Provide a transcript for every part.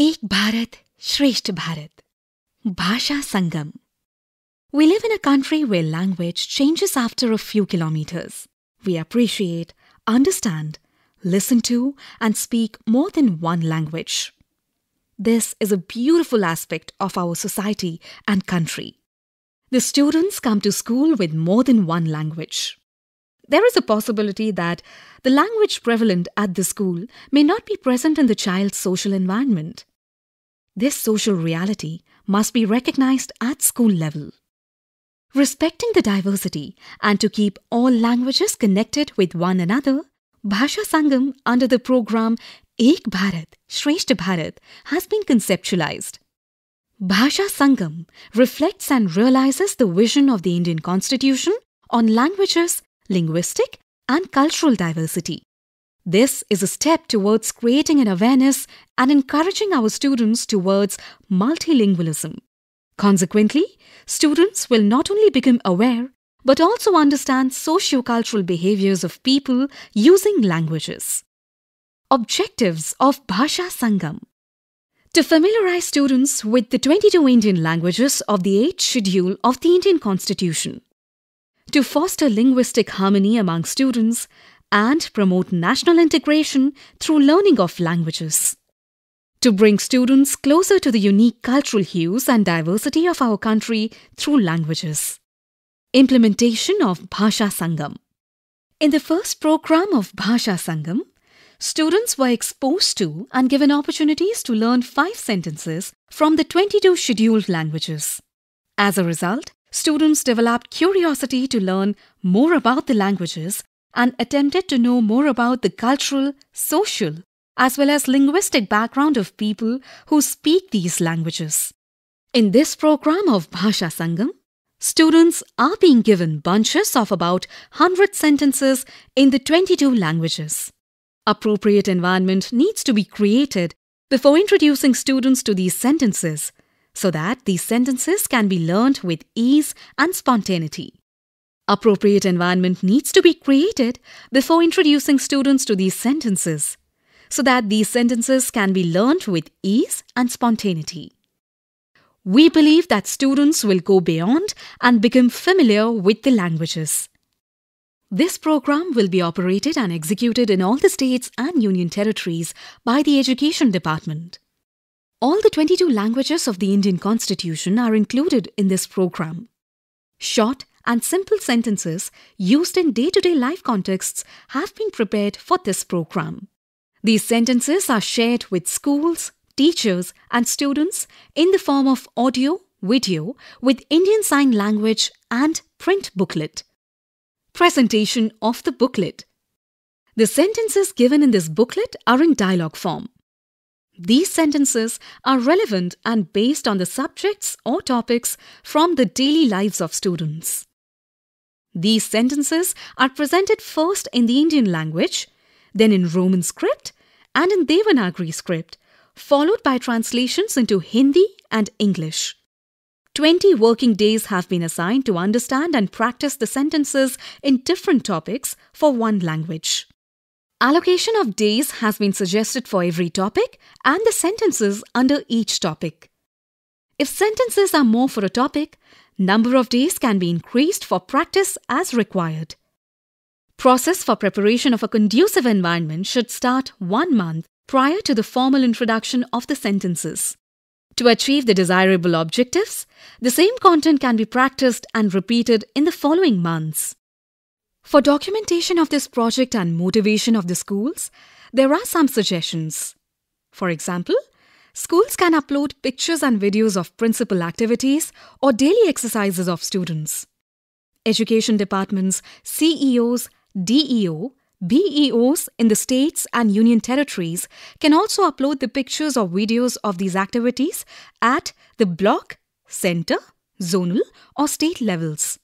एक भारत श्रेष्ठ Bharat Bhasha Sangam. We live in a country where language changes after a few kilometers. We appreciate, understand, listen to, and speak more than one language. This is a beautiful aspect of our society and country. The students come to school with more than one language. There is a possibility that the language prevalent at the school may not be present in the child's social environment this social reality must be recognized at school level. Respecting the diversity and to keep all languages connected with one another, Bhasha Sangam under the program Ek Bharat, Shreshtha Bharat has been conceptualized. Bhasha Sangam reflects and realizes the vision of the Indian Constitution on languages, linguistic, and cultural diversity. This is a step towards creating an awareness and encouraging our students towards multilingualism. Consequently, students will not only become aware but also understand socio-cultural behaviors of people using languages. Objectives of Bhasha Sangam To familiarize students with the 22 Indian languages of the 8th schedule of the Indian Constitution. To foster linguistic harmony among students and promote national integration through learning of languages. To bring students closer to the unique cultural hues and diversity of our country through languages. Implementation of Bhasha Sangam In the first program of Bhasha Sangam, students were exposed to and given opportunities to learn five sentences from the 22 scheduled languages. As a result, students developed curiosity to learn more about the languages and attempted to know more about the cultural, social, as well as linguistic background of people who speak these languages. In this program of Bhasha Sangam, students are being given bunches of about 100 sentences in the 22 languages. Appropriate environment needs to be created before introducing students to these sentences so that these sentences can be learned with ease and spontaneity. Appropriate environment needs to be created before introducing students to these sentences so that these sentences can be learned with ease and spontaneity. We believe that students will go beyond and become familiar with the languages. This program will be operated and executed in all the states and union territories by the Education Department. All the 22 languages of the Indian Constitution are included in this program. Short, and simple sentences used in day to day life contexts have been prepared for this program. These sentences are shared with schools, teachers, and students in the form of audio, video, with Indian Sign Language and print booklet. Presentation of the booklet. The sentences given in this booklet are in dialogue form. These sentences are relevant and based on the subjects or topics from the daily lives of students. These sentences are presented first in the Indian language, then in Roman script and in Devanagari script, followed by translations into Hindi and English. 20 working days have been assigned to understand and practice the sentences in different topics for one language. Allocation of days has been suggested for every topic and the sentences under each topic. If sentences are more for a topic, Number of days can be increased for practice as required. Process for preparation of a conducive environment should start one month prior to the formal introduction of the sentences. To achieve the desirable objectives, the same content can be practiced and repeated in the following months. For documentation of this project and motivation of the schools, there are some suggestions. For example, Schools can upload pictures and videos of principal activities or daily exercises of students. Education departments, CEOs, DEO, BEOs in the states and union territories can also upload the pictures or videos of these activities at the block, centre, zonal or state levels.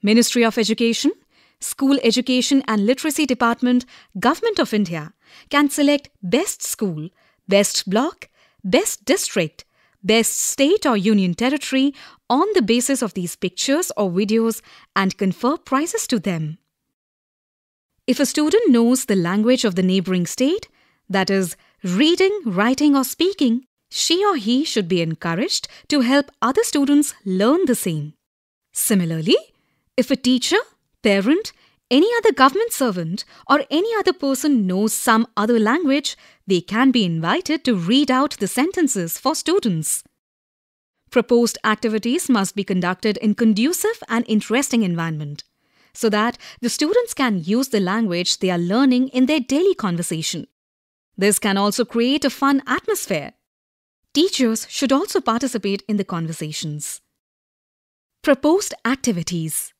Ministry of Education, School Education and Literacy Department, Government of India can select best school, best block best district, best state or union territory on the basis of these pictures or videos and confer prizes to them. If a student knows the language of the neighboring state, that is, reading, writing, or speaking, she or he should be encouraged to help other students learn the same. Similarly, if a teacher, parent, any other government servant or any other person knows some other language, they can be invited to read out the sentences for students. Proposed activities must be conducted in conducive and interesting environment so that the students can use the language they are learning in their daily conversation. This can also create a fun atmosphere. Teachers should also participate in the conversations. Proposed activities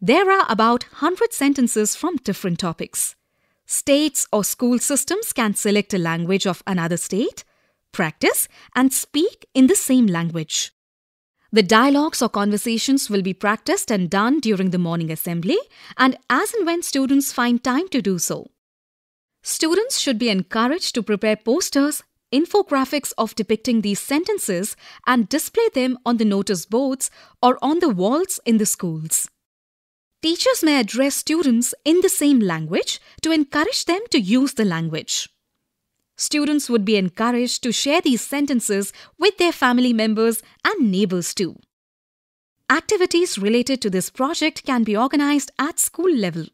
there are about 100 sentences from different topics. States or school systems can select a language of another state, practice, and speak in the same language. The dialogues or conversations will be practiced and done during the morning assembly and as and when students find time to do so. Students should be encouraged to prepare posters, infographics of depicting these sentences and display them on the notice boards or on the walls in the schools. Teachers may address students in the same language to encourage them to use the language. Students would be encouraged to share these sentences with their family members and neighbors too. Activities related to this project can be organized at school level.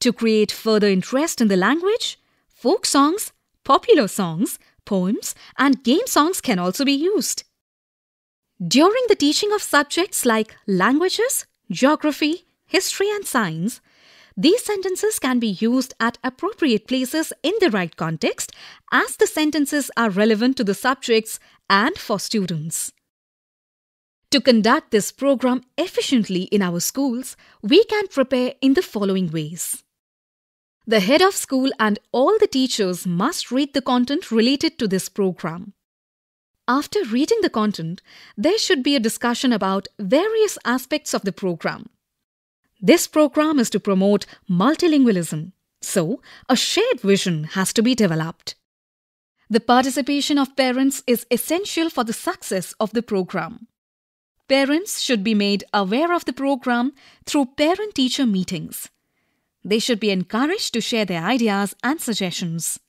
To create further interest in the language, folk songs, popular songs, poems, and game songs can also be used. During the teaching of subjects like languages, geography, history, and science, these sentences can be used at appropriate places in the right context as the sentences are relevant to the subjects and for students. To conduct this program efficiently in our schools, we can prepare in the following ways. The head of school and all the teachers must read the content related to this program. After reading the content, there should be a discussion about various aspects of the program. This program is to promote multilingualism, so a shared vision has to be developed. The participation of parents is essential for the success of the program. Parents should be made aware of the program through parent teacher meetings. They should be encouraged to share their ideas and suggestions.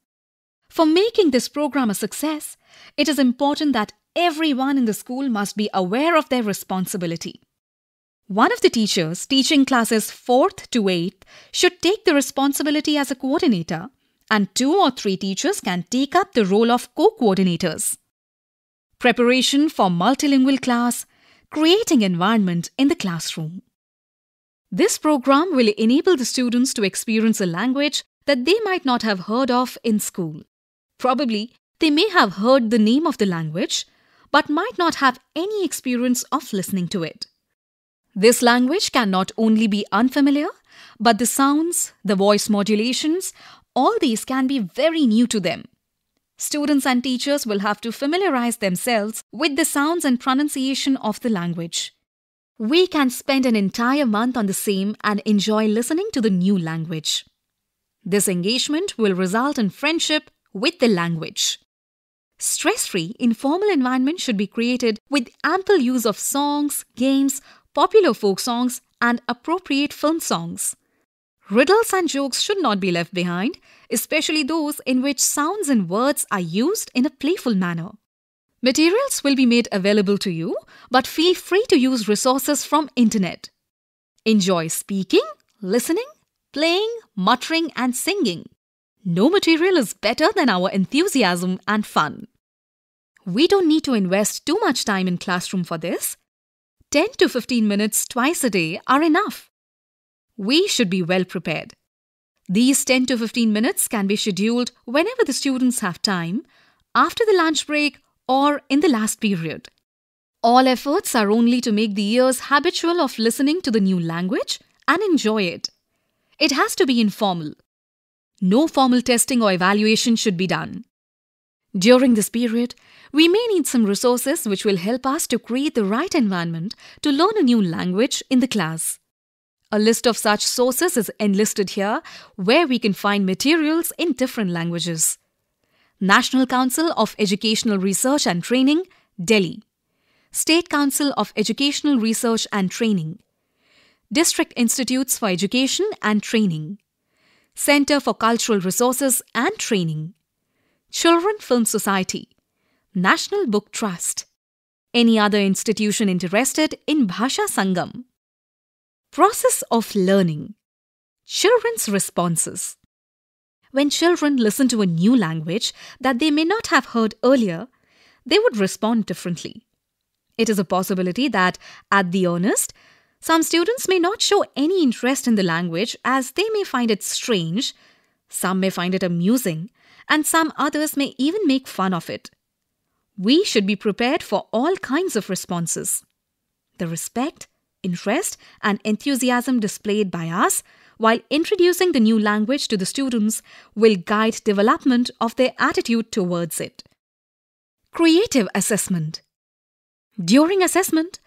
For making this program a success, it is important that everyone in the school must be aware of their responsibility. One of the teachers teaching classes 4th to 8th should take the responsibility as a coordinator, and two or three teachers can take up the role of co coordinators. Preparation for multilingual class, creating environment in the classroom. This program will enable the students to experience a language that they might not have heard of in school. Probably, they may have heard the name of the language, but might not have any experience of listening to it. This language can not only be unfamiliar, but the sounds, the voice modulations, all these can be very new to them. Students and teachers will have to familiarize themselves with the sounds and pronunciation of the language. We can spend an entire month on the same and enjoy listening to the new language. This engagement will result in friendship with the language. Stress free, informal environment should be created with ample use of songs, games, popular folk songs, and appropriate film songs. Riddles and jokes should not be left behind, especially those in which sounds and words are used in a playful manner. Materials will be made available to you, but feel free to use resources from internet. Enjoy speaking, listening, playing, muttering and singing. No material is better than our enthusiasm and fun. We don't need to invest too much time in classroom for this 10 to 15 minutes twice a day are enough. We should be well prepared. These 10 to 15 minutes can be scheduled whenever the students have time, after the lunch break, or in the last period. All efforts are only to make the ears habitual of listening to the new language and enjoy it. It has to be informal. No formal testing or evaluation should be done. During this period, we may need some resources which will help us to create the right environment to learn a new language in the class. A list of such sources is enlisted here where we can find materials in different languages. National Council of Educational Research and Training, Delhi. State Council of Educational Research and Training. District Institutes for Education and Training. Center for Cultural Resources and Training. Children Film Society. National Book Trust. Any other institution interested in Bhasha Sangam. Process of learning. Children's responses. When children listen to a new language that they may not have heard earlier, they would respond differently. It is a possibility that, at the earnest, some students may not show any interest in the language as they may find it strange, some may find it amusing, and some others may even make fun of it. We should be prepared for all kinds of responses. The respect, interest, and enthusiasm displayed by us while introducing the new language to the students will guide development of their attitude towards it. Creative assessment. During assessment,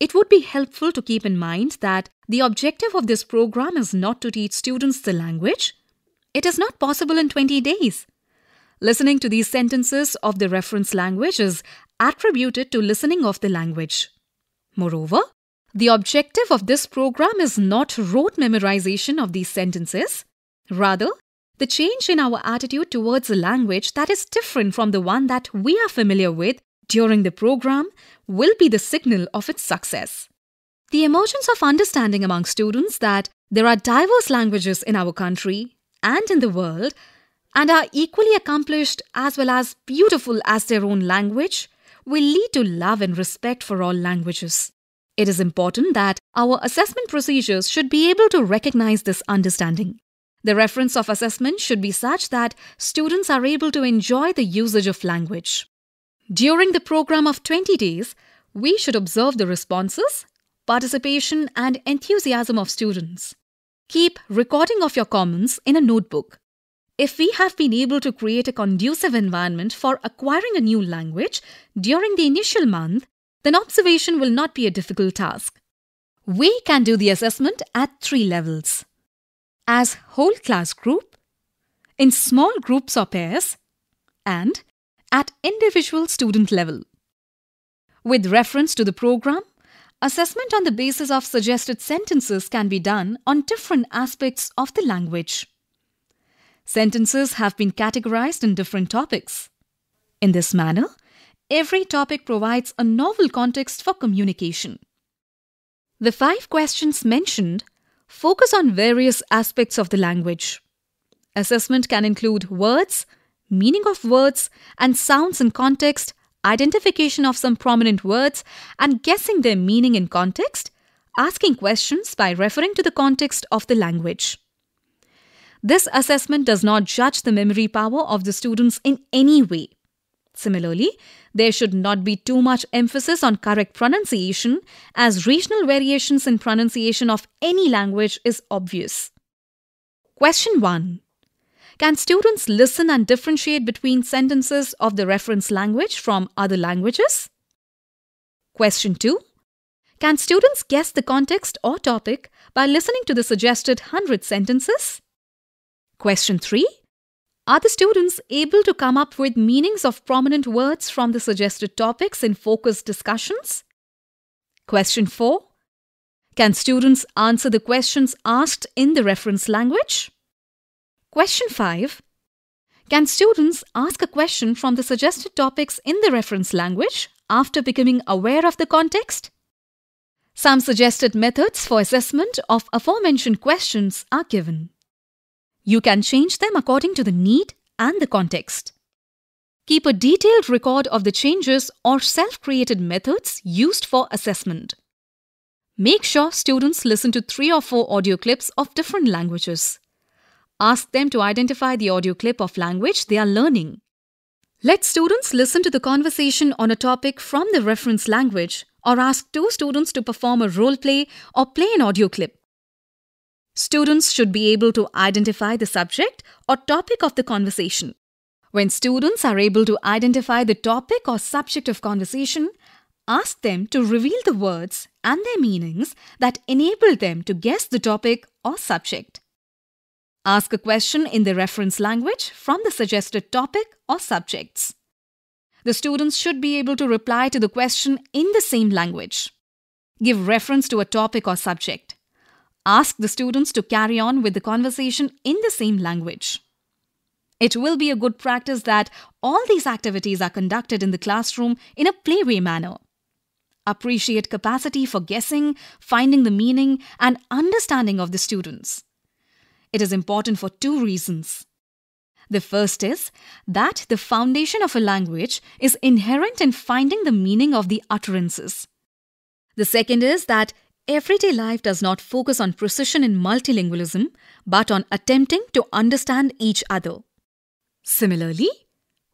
it would be helpful to keep in mind that the objective of this program is not to teach students the language. It is not possible in 20 days. Listening to these sentences of the reference language is attributed to listening of the language. Moreover, the objective of this program is not rote memorization of these sentences. Rather, the change in our attitude towards a language that is different from the one that we are familiar with during the program will be the signal of its success. The emergence of understanding among students that there are diverse languages in our country and in the world and are equally accomplished as well as beautiful as their own language will lead to love and respect for all languages. It is important that our assessment procedures should be able to recognize this understanding. The reference of assessment should be such that students are able to enjoy the usage of language. During the program of 20 days, we should observe the responses, participation, and enthusiasm of students. Keep recording of your comments in a notebook. If we have been able to create a conducive environment for acquiring a new language during the initial month, then observation will not be a difficult task. We can do the assessment at three levels. As whole class group, in small groups or pairs, and at individual student level. With reference to the program, assessment on the basis of suggested sentences can be done on different aspects of the language. Sentences have been categorized in different topics. In this manner, every topic provides a novel context for communication. The five questions mentioned focus on various aspects of the language. Assessment can include words, meaning of words, and sounds in context, identification of some prominent words, and guessing their meaning in context, asking questions by referring to the context of the language. This assessment does not judge the memory power of the students in any way. Similarly, there should not be too much emphasis on correct pronunciation as regional variations in pronunciation of any language is obvious. Question 1. Can students listen and differentiate between sentences of the reference language from other languages? Question 2. Can students guess the context or topic by listening to the suggested 100 sentences? Question 3 Are the students able to come up with meanings of prominent words from the suggested topics in focused discussions? Question 4 Can students answer the questions asked in the reference language? Question 5 Can students ask a question from the suggested topics in the reference language after becoming aware of the context? Some suggested methods for assessment of aforementioned questions are given. You can change them according to the need and the context. Keep a detailed record of the changes or self created methods used for assessment. Make sure students listen to three or four audio clips of different languages. Ask them to identify the audio clip of language they are learning. Let students listen to the conversation on a topic from the reference language or ask two students to perform a role play or play an audio clip. Students should be able to identify the subject or topic of the conversation. When students are able to identify the topic or subject of conversation, ask them to reveal the words and their meanings that enable them to guess the topic or subject. Ask a question in the reference language from the suggested topic or subjects. The students should be able to reply to the question in the same language. Give reference to a topic or subject. Ask the students to carry on with the conversation in the same language. It will be a good practice that all these activities are conducted in the classroom in a playway manner. Appreciate capacity for guessing, finding the meaning, and understanding of the students. It is important for two reasons. The first is that the foundation of a language is inherent in finding the meaning of the utterances. The second is that Everyday life does not focus on precision in multilingualism, but on attempting to understand each other. Similarly,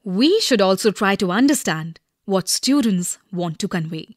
we should also try to understand what students want to convey.